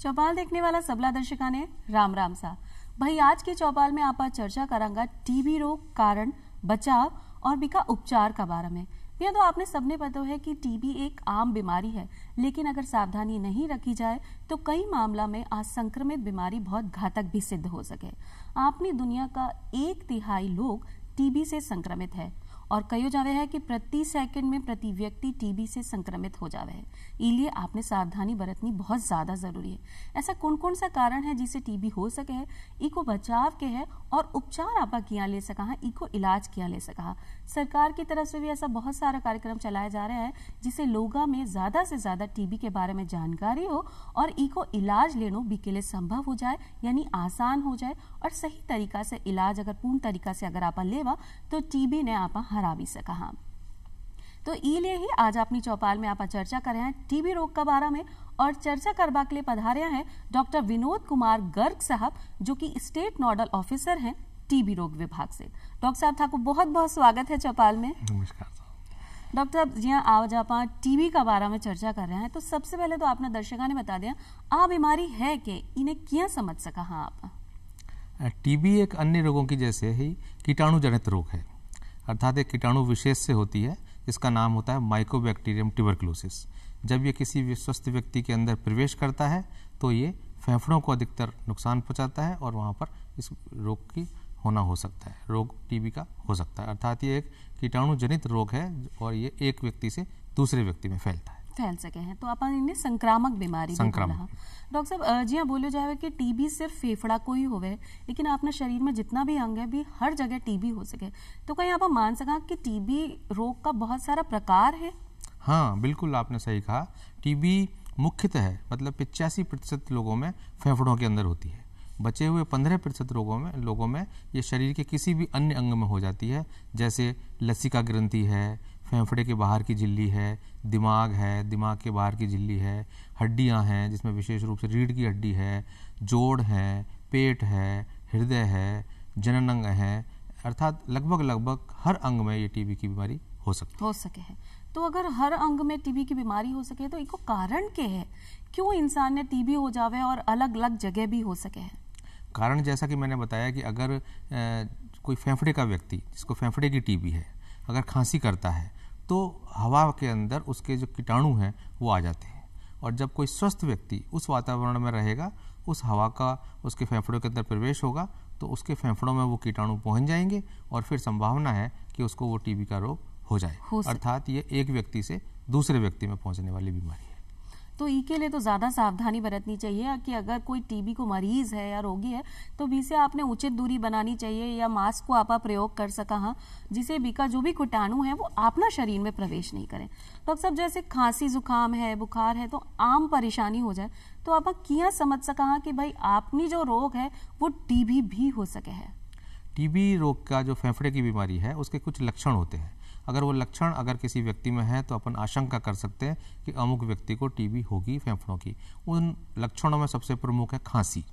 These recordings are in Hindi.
चौपाल देखने वाला सबला ने राम राम सा भाई आज के चौपाल में आप चर्चा करांगा टीबी रोग कारण बचाव और बिका उपचार का बारे में यह तो आपने सबने पता है कि टीबी एक आम बीमारी है लेकिन अगर सावधानी नहीं रखी जाए तो कई मामला में आज संक्रमित बीमारी बहुत घातक भी सिद्ध हो सके आपने दुनिया का एक तिहाई लोग टीबी से संक्रमित है और कहो जावे है कि प्रति सेकंड में प्रति व्यक्ति टीबी से संक्रमित हो जावे है इसलिए आपने सावधानी बरतनी बहुत ज़्यादा ज़रूरी है ऐसा कौन कौन सा कारण है जिसे टीबी हो सके है इको बचाव के है और उपचार आप किया ले सका है इको इलाज किया ले सका सरकार की तरफ से भी ऐसा बहुत सारा कार्यक्रम चलाया जा रहा है जिसे लोगों में ज़्यादा से ज़्यादा टीबी के बारे में जानकारी हो और इको इलाज लेनो भी के लिए संभव हो जाए यानी आसान हो जाए और सही तरीका से इलाज अगर पूर्ण तरीका से अगर आप लेवा तो टीबी ने आप हर हराबी से कहा तो इले ही आज अपनी चौपाल में आप चर्चा कर रहे हैं टीबी रोग का बारे में और चर्चा करवा के लिए पधारे हैं डॉक्टर विनोद कुमार गर्ग साहब जो कि स्टेट नोडल ऑफिसर हैं टीबी रोग विभाग से डॉक्टर साहब ठाकुर बहुत बहुत स्वागत है चौपाल में नमस्कार डॉक्टर साहब जी हाँ, आज आप टीबी का बारे में चर्चा कर रहे हैं तो सबसे पहले तो आपने दर्शकों ने बता दिया आ बीमारी है के इन्हें क्या समझ सका हाँ आप टीबी एक अन्य रोगों की जैसे ही कीटाणु जनित रोग है अर्थात एक कीटाणु विशेष से होती है इसका नाम होता है माइकोबैक्टीरियम ट्यूबरक्लोसिस जब ये किसी स्वस्थ व्यक्ति के अंदर प्रवेश करता है तो ये फेफड़ों को अधिकतर नुकसान पहुँचाता है और वहाँ पर इस रोग की होना हो सकता है रोग टीबी का हो सकता है अर्थात ये एक कीटाणु जनित रोग है और ये एक व्यक्ति से दूसरे व्यक्ति में फैलता है फैल सके हैं तो अपन इन्हें संक्रामक बीमारी डॉक्टर साहब जी हाँ बोलो जाए कि टीबी सिर्फ फेफड़ा को ही होवे लेकिन अपने शरीर में जितना भी अंग है भी हर जगह टीबी हो सके तो कहीं आप मान सका कि टीबी रोग का बहुत सारा प्रकार है हाँ बिल्कुल आपने सही कहा टीबी मुख्यतः मतलब पिचासी प्रतिशत लोगों में फेफड़ों के अंदर होती है बचे हुए पंद्रह प्रतिशत रोगों में लोगों में ये शरीर के किसी भी अन्य अंग में हो जाती है जैसे लसिका ग्रंथि है फेफड़े के बाहर की झिल्ली है दिमाग है दिमाग के बाहर की झिल्ली है हड्डियाँ हैं जिसमें विशेष रूप से रीढ़ की हड्डी है जोड़ है पेट है हृदय है जनन अंग है अर्थात लगभग लगभग हर अंग में ये टीबी की बीमारी हो सकती हो सके है तो अगर हर अंग में टीबी की बीमारी हो सके तो इनको कारण के है क्यों इंसान ने टीबी हो जावे और अलग अलग जगह भी हो सके है कारण जैसा कि मैंने बताया कि अगर कोई फेफड़े का व्यक्ति जिसको फेफड़े की टीबी है अगर खांसी करता है तो हवा के अंदर उसके जो कीटाणु हैं वो आ जाते हैं और जब कोई स्वस्थ व्यक्ति उस वातावरण में रहेगा उस हवा का उसके फेफड़ों के अंदर प्रवेश होगा तो उसके फेफड़ों में वो कीटाणु पहुंच जाएंगे और फिर संभावना है कि उसको वो टीबी का रोग हो जाए अर्थात ये एक व्यक्ति से दूसरे व्यक्ति में पहुंचने वाली बीमारी तो ई e के लिए तो ज़्यादा सावधानी बरतनी चाहिए कि अगर कोई टीबी को मरीज है या रोगी है तो बी से आपने उचित दूरी बनानी चाहिए या मास्क को आपा प्रयोग कर सका हाँ जिसे बी का जो भी कीटाणु है वो अपना शरीर में प्रवेश नहीं करें तो सब जैसे खांसी जुकाम है बुखार है तो आम परेशानी हो जाए तो आप किया समझ सका हाँ कि भाई आपनी जो रोग है वो टीबी भी हो सके है टीबी रोग का जो फेफड़े की बीमारी है उसके कुछ लक्षण होते हैं अगर वो लक्षण अगर किसी व्यक्ति में है तो अपन आशंका कर सकते हैं कि अमुक व्यक्ति को टीबी होगी फेफड़ों की उन लक्षणों में सबसे प्रमुख है खांसी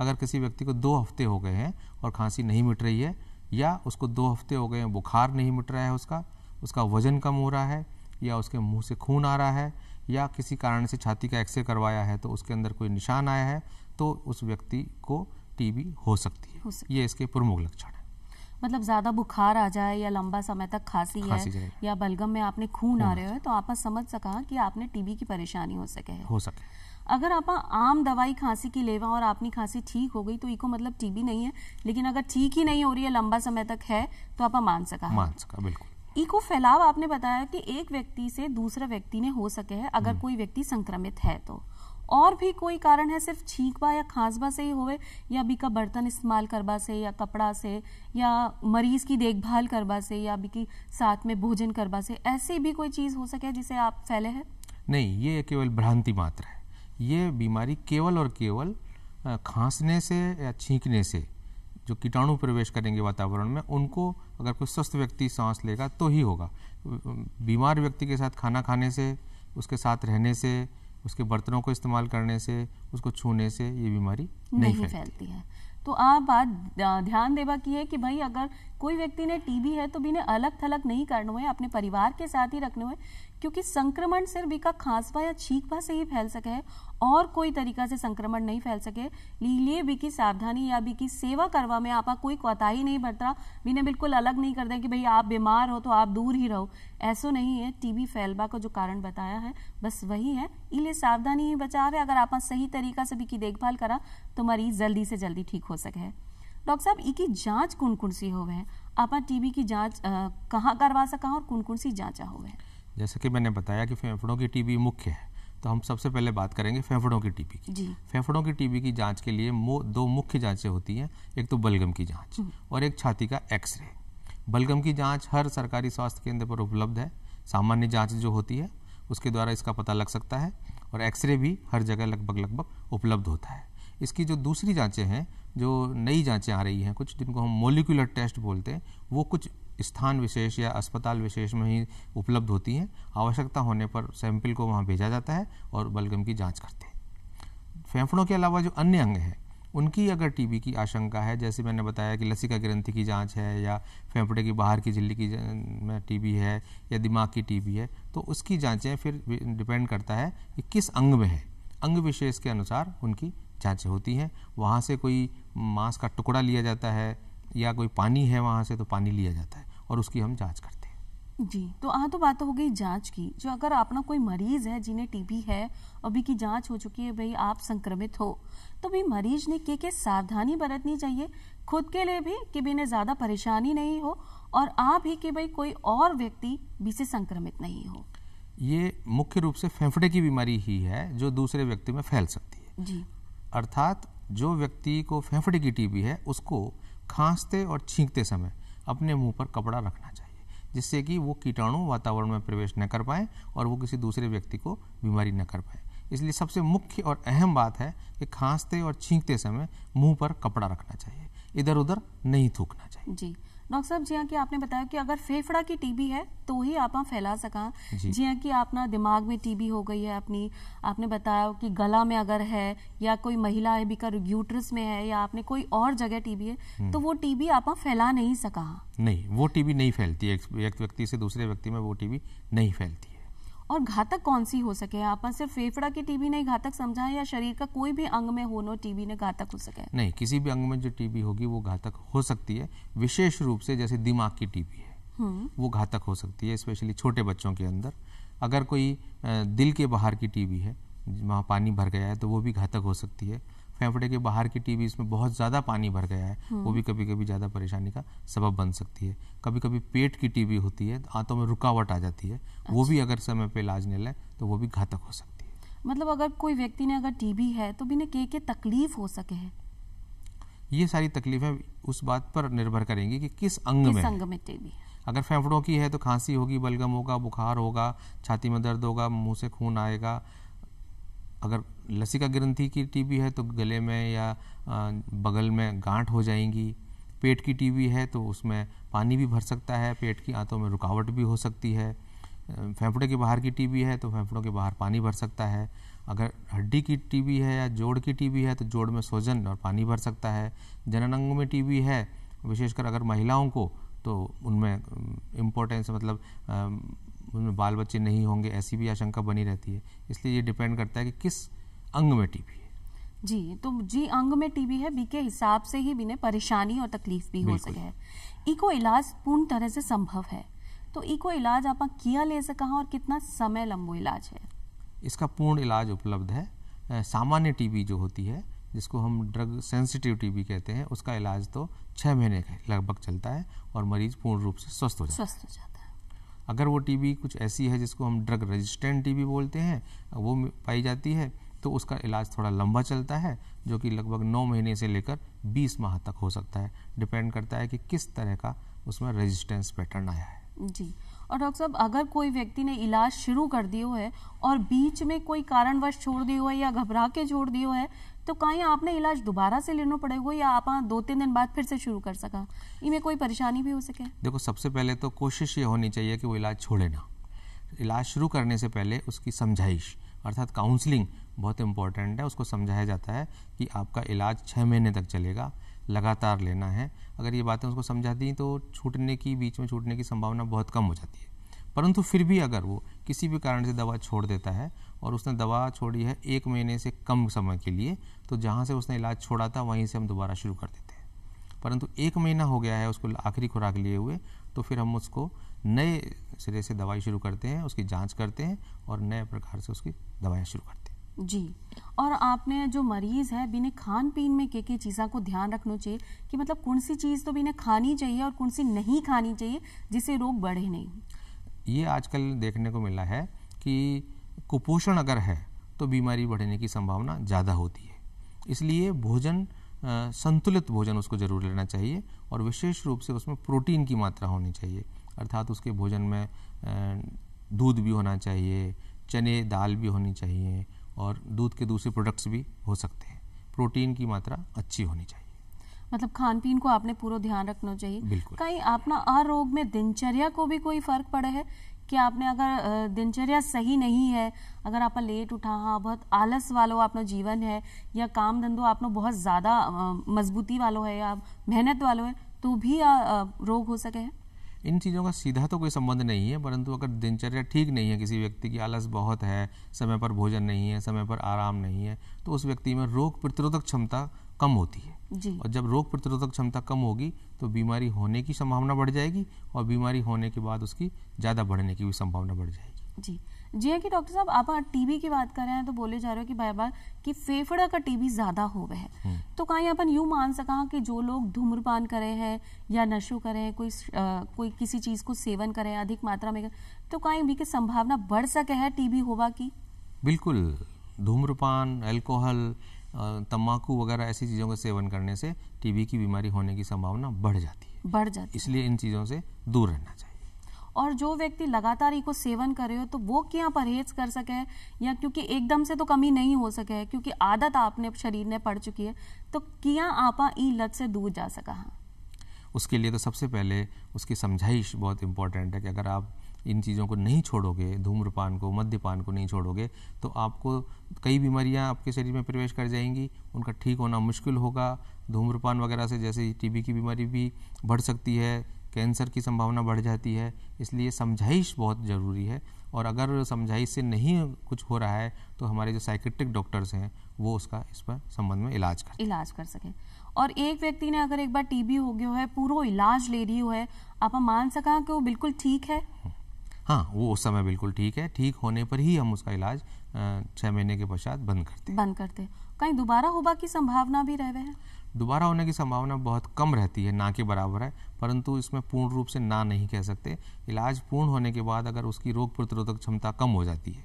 अगर किसी व्यक्ति को दो हफ्ते हो गए हैं और खांसी नहीं मिट रही है या उसको दो हफ्ते हो गए हैं बुखार नहीं मिट रहा है उसका उसका वजन कम हो रहा है या उसके मुंह से खून आ रहा है या किसी कारण से छाती का एक्सरे करवाया है तो उसके अंदर कोई निशान आया है तो उस व्यक्ति को टीबी हो सकती है ये इसके प्रमुख लक्षण मतलब ज़्यादा बुखार आ जाए या लंबा समय तक खांसी है या बलगम में आपने खून आ रहे हो तो आप समझ सका कि आपने टीबी की परेशानी हो सके है हो सके अगर आप आम दवाई खांसी की लेवा और आपकी खांसी ठीक हो गई तो इको मतलब टीबी नहीं है लेकिन अगर ठीक ही नहीं हो रही है लंबा समय तक है तो आप मान सका मान सका बिल्कुल इको फैलाव आपने बताया कि एक व्यक्ति से दूसरा व्यक्ति ने हो सके है अगर हम्म। कोई व्यक्ति संक्रमित है तो और भी कोई कारण है सिर्फ छींकबा या खांसबा से ही होवे या अभी का बर्तन इस्तेमाल करबा से या कपड़ा से या मरीज की देखभाल करबा से या अभी की साथ में भोजन करबा से ऐसी भी कोई चीज़ हो सके जिसे आप फैले हैं नहीं ये केवल भ्रांति मात्र है ये बीमारी केवल और केवल खांसने से या छींकने से जो कीटाणु प्रवेश करेंगे वातावरण में उनको अगर कोई स्वस्थ व्यक्ति सांस लेगा तो ही होगा बीमार व्यक्ति के साथ खाना खाने से उसके साथ रहने से उसके बर्तनों को इस्तेमाल करने से उसको छूने से ये बीमारी नहीं, नहीं फैलती है तो आप बात ध्यान देवा की है कि भाई अगर कोई व्यक्ति ने टीबी है तो भी अलग थलग नहीं करना है अपने परिवार के साथ ही रखने हुए क्योंकि संक्रमण सिर्फ एका खांसवा या छींकवा से ही फैल सके और कोई तरीका से संक्रमण नहीं फैल सके लीलिए भी की सावधानी या भी की सेवा करवा में आप कोई कोताही नहीं बरता बिना बिल्कुल अलग नहीं कर दें कि भाई आप बीमार हो तो आप दूर ही रहो ऐसा नहीं है टीबी फैलबा का जो कारण बताया है बस वही है इसलिए सावधानी ही बचाव है अगर आप सही तरीका से भी की देखभाल करा तो मरीज जल्दी से जल्दी ठीक हो सके डॉक्टर साहब इकी जांच कौन कौन सी हो गए आप टीबी की जांच कहाँ करवा सका और कौन कौन सी जाँचा हो गए जैसे कि मैंने बताया कि फेफड़ों की टीबी मुख्य है तो हम सबसे पहले बात करेंगे फेफड़ों की टीबी की फेफड़ों की टीबी की जांच के लिए दो मुख्य जांचें होती हैं एक तो बलगम की जांच और एक छाती का एक्सरे बलगम की जांच हर सरकारी स्वास्थ्य केंद्र पर उपलब्ध है सामान्य जांच जो होती है उसके द्वारा इसका पता लग सकता है और एक्सरे भी हर जगह लगभग लगभग उपलब्ध होता है इसकी जो दूसरी जाँचें हैं जो नई जाँचें आ रही हैं कुछ जिनको हम मोलिकुलर टेस्ट बोलते हैं वो कुछ स्थान विशेष या अस्पताल विशेष में ही उपलब्ध होती हैं आवश्यकता होने पर सैंपल को वहाँ भेजा जाता है और बलगम की जाँच करते हैं फेफड़ों के अलावा जो अन्य अंग हैं उनकी अगर टीबी की आशंका है जैसे मैंने बताया कि लसिका ग्रंथि की जांच है या फेफड़े की बाहर की झिल्ली की में टीबी है या दिमाग की टीबी है तो उसकी जांचें फिर डिपेंड करता है कि किस अंग में है अंग विशेष के अनुसार उनकी जांचें होती हैं वहाँ से कोई मांस का टुकड़ा लिया जाता है या कोई पानी है वहाँ से तो पानी लिया जाता है और उसकी हम जाँच करते हैं जी तो आ तो बात हो गई जांच की जो अगर अपना कोई मरीज है जिन्हें टीबी है अभी की जांच हो चुकी है भाई आप संक्रमित हो तो भाई मरीज ने के के सावधानी बरतनी चाहिए खुद के लिए भी कि भी इन्हें ज़्यादा परेशानी नहीं हो और आप ही कि भाई कोई और व्यक्ति भी से संक्रमित नहीं हो ये मुख्य रूप से फेफड़े की बीमारी ही है जो दूसरे व्यक्ति में फैल सकती है जी अर्थात जो व्यक्ति को फेफड़े की टीबी है उसको खांसते और छींकते समय अपने मुंह पर कपड़ा रखना चाहिए जिससे कि वो कीटाणु वातावरण में प्रवेश न कर पाए और वो किसी दूसरे व्यक्ति को बीमारी न कर पाए इसलिए सबसे मुख्य और अहम बात है कि खांसते और छींकते समय मुंह पर कपड़ा रखना चाहिए इधर उधर नहीं थूकना चाहिए जी डॉक्टर साहब जिया की आपने बताया कि अगर फेफड़ा की टीबी है तो ही आप फैला सका जिया की आपना दिमाग में टीबी हो गई है अपनी आपने बताया कि गला में अगर है या कोई महिला है बिकर यूट्रस में है या आपने कोई और जगह टीबी है हम्म। तो वो टीबी आप फैला नहीं सका नहीं वो टीबी नहीं फैलती है एक व्यक्ति से दूसरे व्यक्ति में वो टीबी नहीं फैलती और घातक कौन सी हो सके आपने सिर्फ फेफड़ा की टीबी नहीं घातक समझा है या शरीर का कोई भी अंग में होनो टीबी ने घातक हो सके नहीं किसी भी अंग में जो टीबी होगी वो घातक हो सकती है विशेष रूप से जैसे दिमाग की टीबी है हम्म। वो घातक हो सकती है स्पेशली छोटे बच्चों के अंदर अगर कोई दिल के बाहर की टीबी है वहाँ पानी भर गया है तो वो भी घातक हो सकती है फेफड़े के बाहर की टीबी इसमें बहुत ज़्यादा पानी भर गया है हम्म। वो भी कभी कभी ज़्यादा परेशानी का सबब बन सकती है कभी कभी पेट की टीबी होती है आंतों में रुकावट आ जाती है अच्छा। वो भी अच्छा। अगर समय पर इलाज नहीं लें तो वो भी घातक हो सकती है मतलब अगर कोई व्यक्ति ने अगर टीबी है तो बिना के के तकलीफ हो सके है ये सारी तकलीफें उस बात पर निर्भर करेंगी कि किस अंग किस में अंग में टीबी अगर फेफड़ों की है तो खांसी होगी बलगम होगा बुखार होगा छाती में दर्द होगा मुंह से खून आएगा अगर लसिका ग्रंथि की टीबी है तो गले में या बगल में गांठ हो जाएंगी पेट की टीबी है तो उसमें पानी भी भर सकता है पेट की आंतों में रुकावट भी हो सकती है फेफड़े के बाहर की टीबी है तो फेफड़ों के बाहर पानी भर सकता है अगर हड्डी की टीबी है या जोड़ की टीबी है तो जोड़ में सोजन और पानी भर सकता है जननांगों में टीबी है विशेषकर अगर महिलाओं को तो उनमें इम्पोर्टेंस मतलब उसमें बाल बच्चे नहीं होंगे ऐसी भी आशंका बनी रहती है इसलिए ये डिपेंड करता है कि किस अंग में टीबी है जी तो जी अंग में टीबी है बी के हिसाब से ही बिना परेशानी और तकलीफ भी हो सके है इको इलाज पूर्ण तरह से संभव है तो इको इलाज आप किया ले सका और कितना समय लंबो इलाज है इसका पूर्ण इलाज उपलब्ध है सामान्य टीबी जो होती है जिसको हम ड्रग सेंसिटिव टीबी कहते हैं उसका इलाज तो छः महीने का लगभग चलता है और मरीज पूर्ण रूप से स्वस्थ हो जाता है अगर वो टीबी कुछ ऐसी है जिसको हम ड्रग रेजिस्टेंट टीबी बोलते हैं वो पाई जाती है तो उसका इलाज थोड़ा लंबा चलता है जो कि लगभग नौ महीने से लेकर बीस माह तक हो सकता है डिपेंड करता है कि किस तरह का उसमें रेजिस्टेंस पैटर्न आया है जी और डॉक्टर साहब अगर कोई व्यक्ति ने इलाज शुरू कर दिया है और बीच में कोई कारणवश छोड़ दिया है या घबरा के छोड़ दिया है तो कहीं आपने इलाज दोबारा से लेना पड़ेगा या आप दो तीन दिन बाद फिर से शुरू कर सका इनमें कोई परेशानी भी हो सके देखो सबसे पहले तो कोशिश ये होनी चाहिए कि वो इलाज छोड़े ना इलाज शुरू करने से पहले उसकी समझाइश अर्थात काउंसलिंग बहुत इंपॉर्टेंट है उसको समझाया जाता है कि आपका इलाज छः महीने तक चलेगा लगातार लेना है अगर ये बातें उसको समझा दी तो छूटने की बीच में छूटने की संभावना बहुत कम हो जाती है परंतु फिर भी अगर वो किसी भी कारण से दवा छोड़ देता है और उसने दवा छोड़ी है एक महीने से कम समय के लिए तो जहाँ से उसने इलाज छोड़ा था वहीं से हम दोबारा शुरू कर देते हैं परंतु एक महीना हो गया है उसको आखिरी खुराक लिए हुए तो फिर हम उसको नए सिरे से दवाई शुरू करते हैं उसकी जांच करते हैं और नए प्रकार से उसकी दवाएं शुरू करते हैं जी और आपने जो मरीज है बिने खान पीन में के की चीज़ा को ध्यान रखना चाहिए कि मतलब कौन सी चीज़ तो बिने खानी चाहिए और कौन सी नहीं खानी चाहिए जिससे रोग बढ़े नहीं ये आजकल देखने को मिला है कि कुपोषण अगर है तो बीमारी बढ़ने की संभावना ज़्यादा होती है इसलिए भोजन संतुलित भोजन उसको जरूर लेना चाहिए और विशेष रूप से उसमें प्रोटीन की मात्रा होनी चाहिए अर्थात उसके भोजन में दूध भी होना चाहिए चने दाल भी होनी चाहिए और दूध के दूसरे प्रोडक्ट्स भी हो सकते हैं प्रोटीन की मात्रा अच्छी होनी चाहिए मतलब खान पीन को आपने पूरा ध्यान रखना चाहिए कहीं आप ना आरोग में दिनचर्या को भी कोई फर्क पड़ा है कि आपने अगर दिनचर्या सही नहीं है अगर आप लेट उठा हाँ बहुत आलस वालों आपनों जीवन है या काम धंधो आपनों बहुत ज़्यादा मजबूती वालों है या मेहनत वालों है तो भी आ, आ, रोग हो सके हैं इन चीज़ों का सीधा तो कोई संबंध नहीं है परंतु अगर दिनचर्या ठीक नहीं है किसी व्यक्ति की आलस बहुत है समय पर भोजन नहीं है समय पर आराम नहीं है तो उस व्यक्ति में रोग प्रतिरोधक क्षमता कम होती है जी और जब रोग प्रतिरोधक क्षमता कम होगी तो बीमारी होने की संभावना बढ़ जाएगी और बीमारी होने के बाद उसकी ज़्यादा बढ़ने की भी संभावना बढ़ जाएगी जी जी है हाँ कि डॉक्टर साहब आप टीबी की बात कर रहे हैं तो बोले जा रहे हो कि बार बार कि फेफड़ा का टीबी ज्यादा हो गए है हम्म। तो कहीं अपन यू मान सका कि जो लोग धूम्रपान करे हैं या नशो करे हैं कोई आ, कोई किसी चीज को सेवन करे अधिक मात्रा में तो कहीं भी की संभावना बढ़ सके है टीबी होवा की बिल्कुल धूम्रपान एल्कोहल तम्बाकू वगैरह ऐसी चीज़ों का सेवन करने से टीबी की बीमारी होने की संभावना बढ़ जाती है बढ़ जाती है इसलिए इन चीज़ों से दूर रहना चाहिए और जो व्यक्ति लगातार इको सेवन कर रहे हो तो वो क्या परहेज कर सके या क्योंकि एकदम से तो कमी नहीं हो सके क्योंकि आदत आपने शरीर ने पड़ चुकी है तो क्या आपा ई लत से दूर जा सका उसके लिए तो सबसे पहले उसकी समझाइश बहुत इम्पॉर्टेंट है कि अगर आप इन चीज़ों को नहीं छोड़ोगे धूम्रपान को मद्यपान को नहीं छोड़ोगे तो आपको कई बीमारियां आपके शरीर में प्रवेश कर जाएंगी उनका ठीक होना मुश्किल होगा धूम्रपान वगैरह से जैसे टीबी की बीमारी भी बढ़ सकती है कैंसर की संभावना बढ़ जाती है इसलिए समझाइश बहुत ज़रूरी है और अगर समझाइश से नहीं कुछ हो रहा है तो हमारे जो साइकेट्रिक डॉक्टर्स हैं वो उसका इस पर संबंध में इलाज कर इलाज कर सकें और एक व्यक्ति ने अगर एक बार टीबी हो गया है पूरा इलाज ले रही हो है आप मान सका कि वो बिल्कुल ठीक है हम्म। हाँ वो उस समय बिल्कुल ठीक है ठीक होने पर ही हम उसका इलाज छः महीने के पश्चात बंद करते बंद करते कहीं दोबारा होबा की संभावना भी रह है दोबारा होने की संभावना बहुत कम रहती है ना के बराबर है परंतु इसमें पूर्ण रूप से ना नहीं कह सकते इलाज पूर्ण होने के बाद अगर उसकी रोग प्रतिरोधक क्षमता कम हो जाती है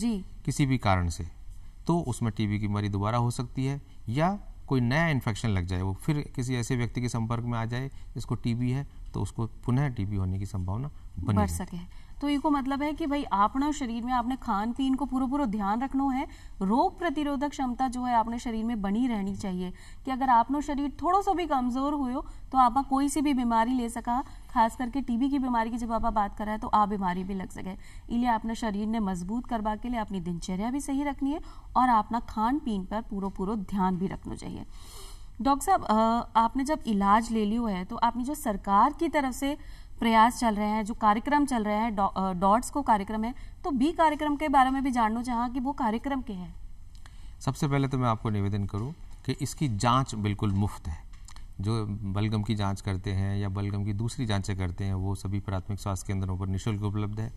जी किसी भी कारण से तो उसमें टीबी की बीमारी दोबारा हो सकती है या कोई नया इन्फेक्शन लग जाए वो फिर किसी ऐसे व्यक्ति के संपर्क में आ जाए जिसको टीबी है तो उसको पुनः टीबी होने की संभावना बन सके तो इको मतलब है कि भाई अपना शरीर में आपने खान पीन को पूरा पूरा ध्यान रखना है रोग प्रतिरोधक क्षमता जो है आपने शरीर में बनी रहनी चाहिए कि अगर आपनो शरीर थोड़ा सा भी कमजोर हुए तो आप कोई सी भी बीमारी ले सका खास करके टीबी की बीमारी की जब आप बात कर रहे हैं तो आ बीमारी भी लग सके इसलिए अपने शरीर ने मजबूत करवा के लिए अपनी दिनचर्या भी सही रखनी है और अपना खान पीन पर पूरा पूरा ध्यान भी रखना चाहिए डॉक्टर साहब आपने जब इलाज ले लियो है तो आपने जो सरकार की तरफ से प्रयास चल रहे हैं जो कार्यक्रम चल रहे हैं डॉट्स को कार्यक्रम है तो बी कार्यक्रम के बारे में भी लो जहाँ कि वो कार्यक्रम के हैं सबसे पहले तो मैं आपको निवेदन करूँ कि इसकी जाँच बिल्कुल मुफ्त है जो बलगम की जांच करते हैं या बलगम की दूसरी जांचें करते हैं वो सभी प्राथमिक स्वास्थ्य केंद्रों पर निःशुल्क उपलब्ध है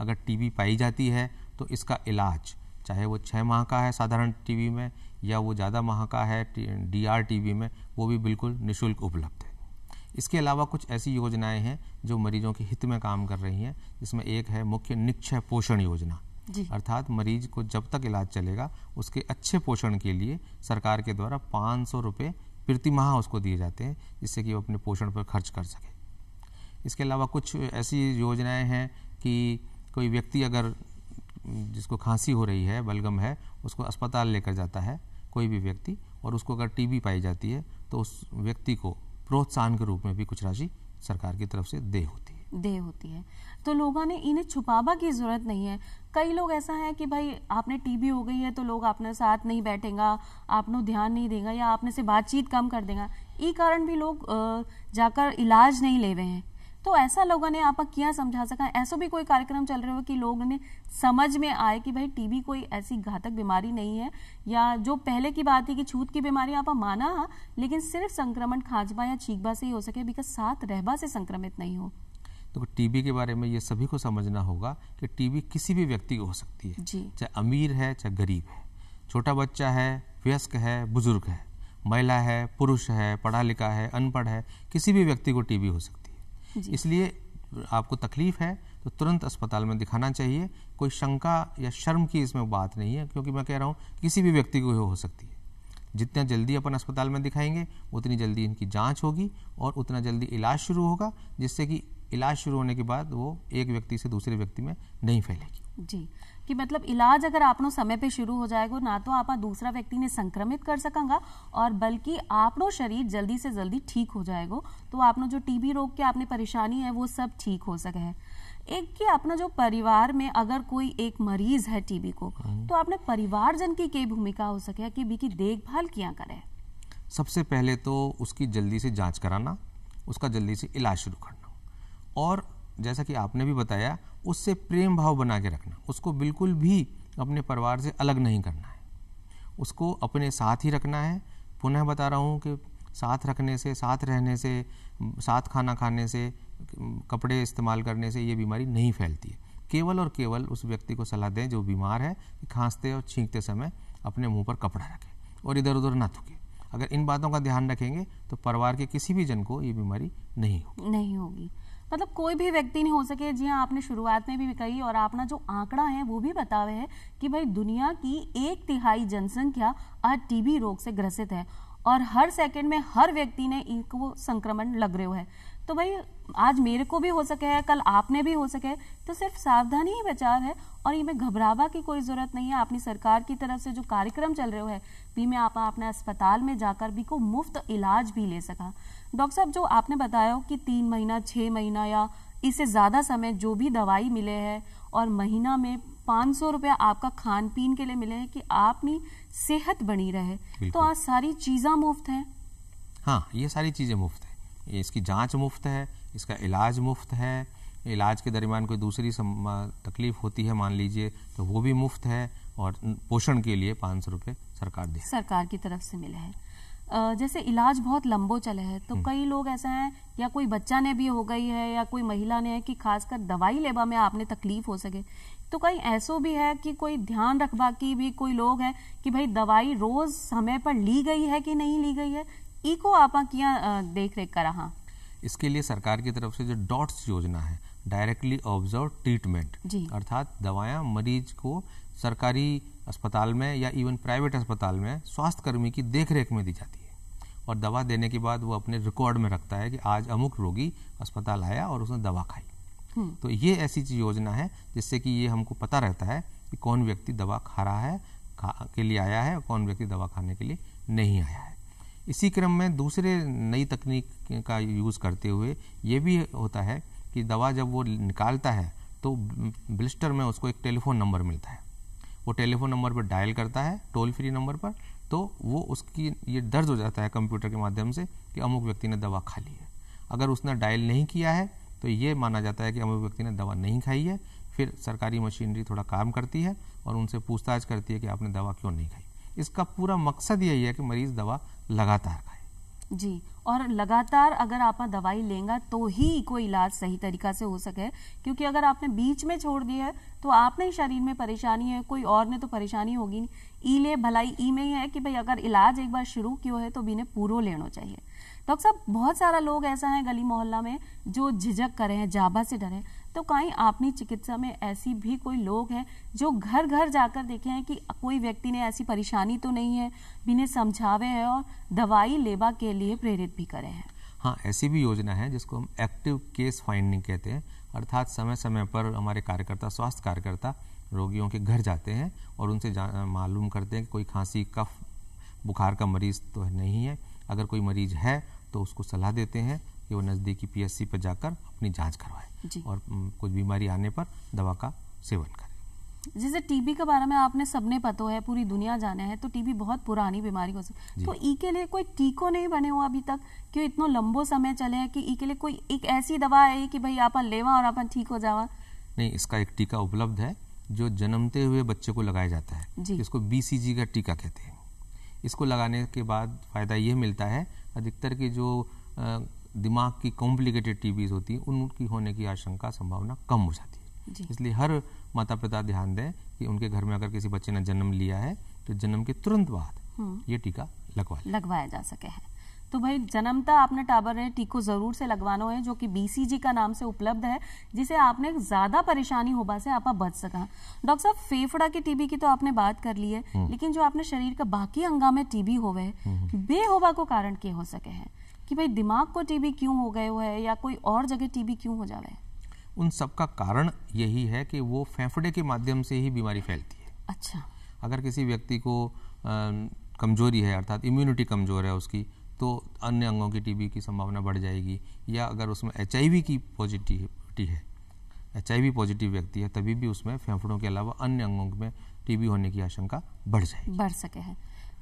अगर टीबी पाई जाती है तो इसका इलाज चाहे वो छः माह का है साधारण टीबी में या वो ज़्यादा माह का है डी आर टीबी में वो भी बिल्कुल निःशुल्क उपलब्ध है इसके अलावा कुछ ऐसी योजनाएं हैं जो मरीजों के हित में काम कर रही हैं जिसमें एक है मुख्य निक्षय पोषण योजना अर्थात मरीज को जब तक इलाज चलेगा उसके अच्छे पोषण के लिए सरकार के द्वारा पाँच सौ रुपये प्रतिमाह उसको दिए जाते हैं जिससे कि वो अपने पोषण पर खर्च कर सके इसके अलावा कुछ ऐसी योजनाएं हैं कि कोई व्यक्ति अगर जिसको खांसी हो रही है बलगम है उसको अस्पताल लेकर जाता है कोई भी व्यक्ति और उसको अगर टीबी पाई जाती है तो उस व्यक्ति को प्रोत्साहन के रूप में भी कुछ राशि सरकार की तरफ से दे होती है दे होती है तो लोगों ने इन्हें छुपावा की जरूरत नहीं है कई लोग ऐसा है कि भाई आपने टीबी हो गई है तो लोग आपने साथ नहीं बैठेगा आपने ध्यान नहीं देगा या आपने से बातचीत कम कर देगा ई कारण भी लोग जाकर इलाज नहीं ले हुए हैं तो ऐसा लोगों ने आप क्या समझा सका ऐसा भी कोई कार्यक्रम चल रहे हो कि लोग ने समझ में आए कि भाई टीबी कोई ऐसी घातक बीमारी नहीं है या जो पहले की बात थी कि छूत की बीमारी आप माना लेकिन सिर्फ संक्रमण खाजबा या छीकबा से ही हो सके बिकॉज सात रहबा से संक्रमित नहीं हो तो टीबी के बारे में ये सभी को समझना होगा कि टीबी किसी भी व्यक्ति को हो सकती है चाहे अमीर है चाहे गरीब है छोटा बच्चा है व्यस्क है बुजुर्ग है महिला है पुरुष है पढ़ा लिखा है अनपढ़ है किसी भी व्यक्ति को टीबी हो सकती है इसलिए आपको तकलीफ़ है तो तुरंत अस्पताल में दिखाना चाहिए कोई शंका या शर्म की इसमें बात नहीं है क्योंकि मैं कह रहा हूँ किसी भी व्यक्ति को हो सकती है जितना जल्दी अपन अस्पताल में दिखाएंगे उतनी जल्दी इनकी जांच होगी और उतना जल्दी इलाज शुरू होगा जिससे कि इलाज शुरू होने के बाद वो एक व्यक्ति से दूसरे व्यक्ति में नहीं फैलेगी जी कि मतलब इलाज अगर आपनो समय पे शुरू हो जाएगा ना तो आप दूसरा व्यक्ति ने संक्रमित कर सकेंगा और बल्कि आपनो शरीर जल्दी से जल्दी ठीक हो जाएगा तो आपनो जो टीबी रोग के आपने परेशानी है वो सब ठीक हो सके है एक कि अपना जो परिवार में अगर कोई एक मरीज है टीबी को हम्म। तो आपने परिवारजन की क्या भूमिका हो सके कि बी की देखभाल किया करे सबसे पहले तो उसकी जल्दी से जांच कराना उसका जल्दी से इलाज शुरू करना और जैसा कि आपने भी बताया उससे प्रेम भाव बना के रखना उसको बिल्कुल भी अपने परिवार से अलग नहीं करना है उसको अपने साथ ही रखना है पुनः बता रहा हूँ कि साथ रखने से साथ रहने से साथ खाना खाने से कपड़े इस्तेमाल करने से ये बीमारी नहीं फैलती है केवल और केवल उस व्यक्ति को सलाह दें जो बीमार है कि खांसते और छींकते समय अपने मुंह पर कपड़ा रखें और इधर उधर ना थूकें अगर इन बातों का ध्यान रखेंगे तो परिवार के किसी भी जन को ये बीमारी नहीं होगी नहीं होगी मतलब कोई भी व्यक्ति नहीं हो सके जी हाँ आपने शुरुआत में भी कही और आपना जो आंकड़ा है वो भी बतावे है कि भाई दुनिया की एक तिहाई जनसंख्या आज टीबी रोग से ग्रसित है और हर सेकंड में हर व्यक्ति ने इनको संक्रमण लग रहे है तो भाई आज मेरे को भी हो सके है कल आपने भी हो सके तो सिर्फ सावधानी ही बचाव है और ये में घबरावा की कोई ज़रूरत नहीं है अपनी सरकार की तरफ से जो कार्यक्रम चल रहे हो है भी मैं आप अपने अस्पताल में जाकर भी को मुफ्त इलाज भी ले सका डॉक्टर साहब जो आपने बताया हो कि तीन महीना छः महीना या इससे ज़्यादा समय जो भी दवाई मिले है और महीना में पाँच सौ रुपया आपका खान पीन के लिए मिले हैं कि आपनी सेहत बनी रहे तो आज सारी चीज़ा मुफ्त हैं हाँ ये सारी चीज़ें मुफ्त हैं इसकी जांच मुफ्त है इसका इलाज मुफ्त है इलाज के दरमियान कोई दूसरी तकलीफ होती है मान लीजिए तो वो भी मुफ्त है और पोषण के लिए पाँच सौ रुपये सरकार दे सरकार की तरफ से मिले हैं जैसे इलाज बहुत लंबो चले है तो हम्म। कई लोग ऐसे हैं या कोई बच्चा ने भी हो गई है या कोई महिला ने है कि खासकर दवाई लेवा में आपने तकलीफ हो सके तो कई ऐसो भी है कि कोई ध्यान रखबा की भी कोई लोग है कि भाई दवाई रोज समय पर ली गई है कि नहीं ली गई है इको आप किया देख रेख करा रहा इसके लिए सरकार की तरफ से जो डॉट्स योजना है डायरेक्टली ऑब्जर्व ट्रीटमेंट अर्थात दवाया मरीज को सरकारी अस्पताल में या इवन प्राइवेट अस्पताल में स्वास्थ्य कर्मी की देखरेख में दी जाती है और दवा देने के बाद वो अपने रिकॉर्ड में रखता है कि आज अमुक रोगी अस्पताल आया और उसने दवा खाई हम्म। तो ये ऐसी योजना है जिससे कि ये हमको पता रहता है कि कौन व्यक्ति दवा खा रहा है खा के लिए आया है और कौन व्यक्ति दवा खाने के लिए नहीं आया है इसी क्रम में दूसरे नई तकनीक का यूज़ करते हुए ये भी होता है कि दवा जब वो निकालता है तो ब्लिस्टर में उसको एक टेलीफोन नंबर मिलता है वो टेलीफोन नंबर पर डायल करता है टोल फ्री नंबर पर तो वो उसकी ये दर्ज हो जाता है कंप्यूटर के माध्यम से कि अमुक व्यक्ति ने दवा खा ली है अगर उसने डायल नहीं किया है तो ये माना जाता है कि अमुक व्यक्ति ने दवा नहीं खाई है फिर सरकारी मशीनरी थोड़ा काम करती है और उनसे पूछताछ करती है कि आपने दवा क्यों नहीं खाई इसका पूरा मकसद यही है कि मरीज दवा लगातार खाए जी और लगातार अगर आप दवाई लेंगे तो ही कोई इलाज सही तरीका से हो सके क्योंकि अगर आपने बीच में छोड़ दिया है तो आपने ही शरीर में परेशानी है कोई और ने तो परेशानी होगी नहीं ई ले भलाई ई में ही है कि भाई अगर इलाज एक बार शुरू कियो है तो बीने पूरो लेना चाहिए डॉक्टर साहब बहुत सारा लोग ऐसा है गली मोहल्ला में जो झिझक करे हैं जाबा से डरे तो कहीं आपनी चिकित्सा में ऐसी भी कोई लोग हैं जो घर घर जाकर देखे हैं कि कोई व्यक्ति ने ऐसी परेशानी तो नहीं है बिने समझावे हैं और दवाई लेवा के लिए प्रेरित भी करे हैं हाँ ऐसी भी योजना है जिसको हम एक्टिव केस फाइंडिंग कहते हैं अर्थात समय समय पर हमारे कार्यकर्ता स्वास्थ्य कार्यकर्ता रोगियों के घर जाते हैं और उनसे मालूम करते हैं कि कोई खांसी कफ बुखार का मरीज़ तो नहीं है अगर कोई मरीज़ है तो उसको सलाह देते हैं कि वो नज़दीकी पीएससी पर जाकर अपनी जांच करवाए और कुछ बीमारी आने पर दवा का सेवन करें जैसे टीबी के बारे में आपने सबने पता है पूरी दुनिया जाना है तो टीबी बहुत पुरानी बीमारी हो सकती तो ई के लिए कोई टीको नहीं बने हुआ अभी तक क्यों इतना लंबो समय चले है कि ई के लिए कोई एक ऐसी दवा है कि भाई आप लेवा और आप ठीक हो जावा नहीं इसका एक टीका उपलब्ध है जो जन्मते हुए बच्चे को लगाया जाता है इसको बीसीजी का टीका कहते हैं इसको लगाने के बाद फ़ायदा यह मिलता है अधिकतर की जो दिमाग की कॉम्प्लिकेटेड टीबीज होती है उनकी होने की आशंका संभावना कम हो जाती है इसलिए हर माता पिता ध्यान दें कि उनके घर में अगर किसी बच्चे ने जन्म लिया है तो जन्म के तुरंत बाद हम्म। ये टीका लगवा लगवाया जा सके है तो भाई जन्मता आपने टाबर टाबरनेट टीको ज़रूर से लगवाना है जो कि बीसीजी का नाम से उपलब्ध है जिसे आपने ज़्यादा परेशानी होबा से आप बच सका डॉक्टर साहब फेफड़ा की टीबी की तो आपने बात कर ली है हम्म। लेकिन जो आपने शरीर का बाकी अंगा में टीबी हो गए हम्म, हम्म। बेहोबा को कारण क्या हो सके है कि भाई दिमाग को टीबी क्यों हो गए है या कोई और जगह टीबी क्यों हो जावे उन सब का कारण यही है कि वो फेफड़े के माध्यम से ही बीमारी फैलती है अच्छा अगर किसी व्यक्ति को कमजोरी है अर्थात इम्यूनिटी कमजोर है उसकी तो अन्य अंगों की टीबी की संभावना बढ़ जाएगी या अगर उसमें एच की पॉजिटिविटी है एच पॉजिटिव व्यक्ति है तभी भी उसमें फेफड़ों के अलावा अन्य अंगों में टीबी होने की आशंका बढ़ जाएगी बढ़ सके है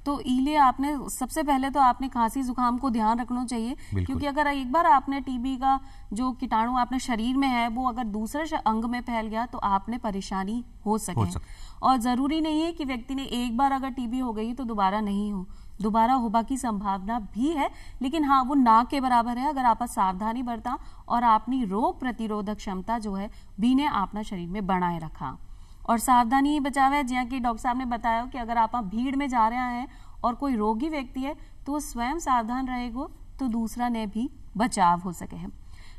तो इसलिए आपने सबसे पहले तो आपने खांसी जुकाम को ध्यान रखना चाहिए क्योंकि अगर एक बार आपने टीबी का जो कीटाणु आपने शरीर में है वो अगर दूसरे अंग में फैल गया तो आपने परेशानी हो सके, हो सके। और जरूरी नहीं है कि व्यक्ति ने एक बार अगर टीबी हो गई तो दोबारा नहीं हो दोबारा होबा की संभावना भी है लेकिन हाँ वो ना के बराबर है अगर आप सावधानी बरता और अपनी रोग प्रतिरोधक क्षमता जो है बी ने अपना शरीर में बनाए रखा और सावधानी ही बचाव है जहाँ कि डॉक्टर साहब ने बताया कि अगर आप भीड़ में जा रहे हैं और कोई रोगी व्यक्ति है तो स्वयं सावधान रहेगा तो दूसरा ने भी बचाव हो सके है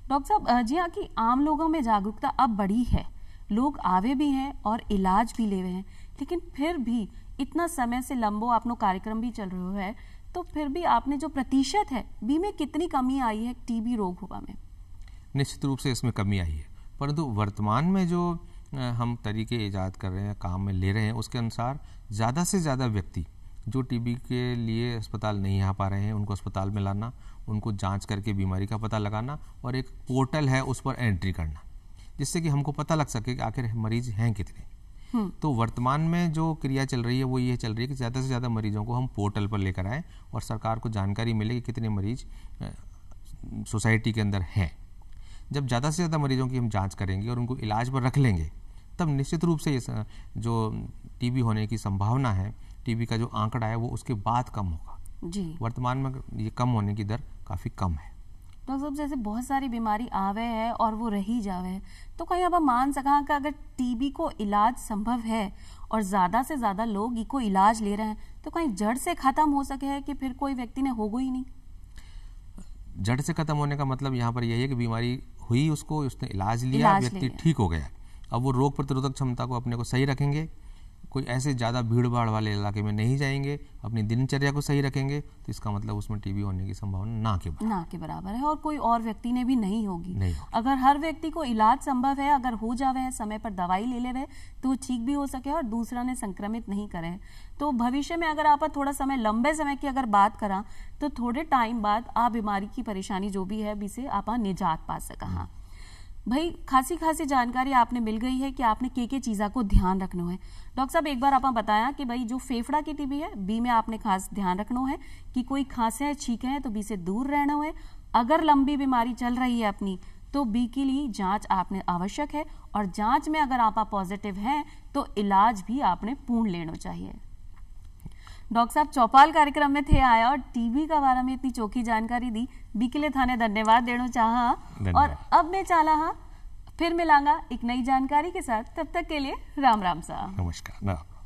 डॉक्टर साहब जी हाँ कि आम लोगों में जागरूकता अब बढ़ी है लोग आवे भी हैं और इलाज भी ले हुए हैं लेकिन फिर भी इतना समय से लंबो आपनो कार्यक्रम भी चल रहा है तो फिर भी आपने जो प्रतिशत है बी में कितनी कमी आई है टीबी रोग हुआ में निश्चित रूप से इसमें कमी आई है परंतु वर्तमान में जो हम तरीके ईजाद कर रहे हैं काम में ले रहे हैं उसके अनुसार ज़्यादा से ज़्यादा व्यक्ति जो टीबी के लिए अस्पताल नहीं आ पा रहे हैं उनको अस्पताल में लाना उनको जांच करके बीमारी का पता लगाना और एक पोर्टल है उस पर एंट्री करना जिससे कि हमको पता लग सके कि आखिर मरीज़ हैं कितने तो वर्तमान में जो क्रिया चल रही है वो ये चल रही है कि ज़्यादा से ज़्यादा मरीजों को हम पोर्टल पर लेकर आएँ और सरकार को जानकारी मिले कि कितने मरीज सोसाइटी के अंदर हैं जब ज़्यादा से ज़्यादा मरीजों की हम जाँच करेंगे और उनको इलाज पर रख लेंगे तब निश्चित रूप से ये जो टीबी होने की संभावना है टीबी का जो आंकड़ा है वो उसके बाद कम होगा जी वर्तमान में ये कम होने की दर काफ़ी कम है तो सब जैसे बहुत सारी बीमारी आवे है और वो रही जावे है तो कहीं अब मान सका कि अगर टीबी को इलाज संभव है और ज़्यादा से ज़्यादा लोग इको इलाज ले रहे हैं तो कहीं जड़ से ख़त्म हो सके है कि फिर कोई व्यक्ति ने होगो ही नहीं जड़ से ख़त्म होने का मतलब यहाँ पर यही है कि बीमारी हुई उसको उसने इलाज लिया व्यक्ति ठीक हो गया अब वो रोग प्रतिरोधक क्षमता को अपने को सही रखेंगे कोई ऐसे ज़्यादा भीड़ भाड़ वाले इलाके में नहीं जाएंगे अपनी दिनचर्या को सही रखेंगे तो इसका मतलब उसमें टीबी होने की संभावना ना के बराबर ना के बराबर है और कोई और व्यक्ति ने भी नहीं होगी नहीं। अगर हर व्यक्ति को इलाज संभव है अगर हो जावे है समय पर दवाई ले लेवे तो ठीक भी हो सके और दूसरा ने संक्रमित नहीं करे तो भविष्य में अगर आप थोड़ा समय लंबे समय की अगर बात करा तो थोड़े टाइम बाद आप बीमारी की परेशानी जो भी है भी से आप निजात पा सका हाँ। भाई खासी खासी जानकारी आपने मिल गई है कि आपने के के चीज़ा को ध्यान रखना है डॉक्टर साहब एक बार आप बताया कि भाई जो फेफड़ा की टीबी है बी में आपने खास ध्यान रखना है कि कोई खांसे है छींके हैं तो बी से दूर रहना है अगर लंबी बीमारी चल रही है अपनी तो बी के लिए जांच आपने आवश्यक है और जांच में अगर आप पॉजिटिव हैं तो इलाज भी आपने पूर्ण लेना चाहिए डॉक्टर साहब चौपाल कार्यक्रम में थे आया और टीबी का बारे में इतनी चौकी जानकारी दी बी के लिए थाने धन्यवाद देना चाह और अब मैं चाला हाँ फिर मिलांगा एक नई जानकारी के साथ तब तक के लिए राम राम साहब नमस्कार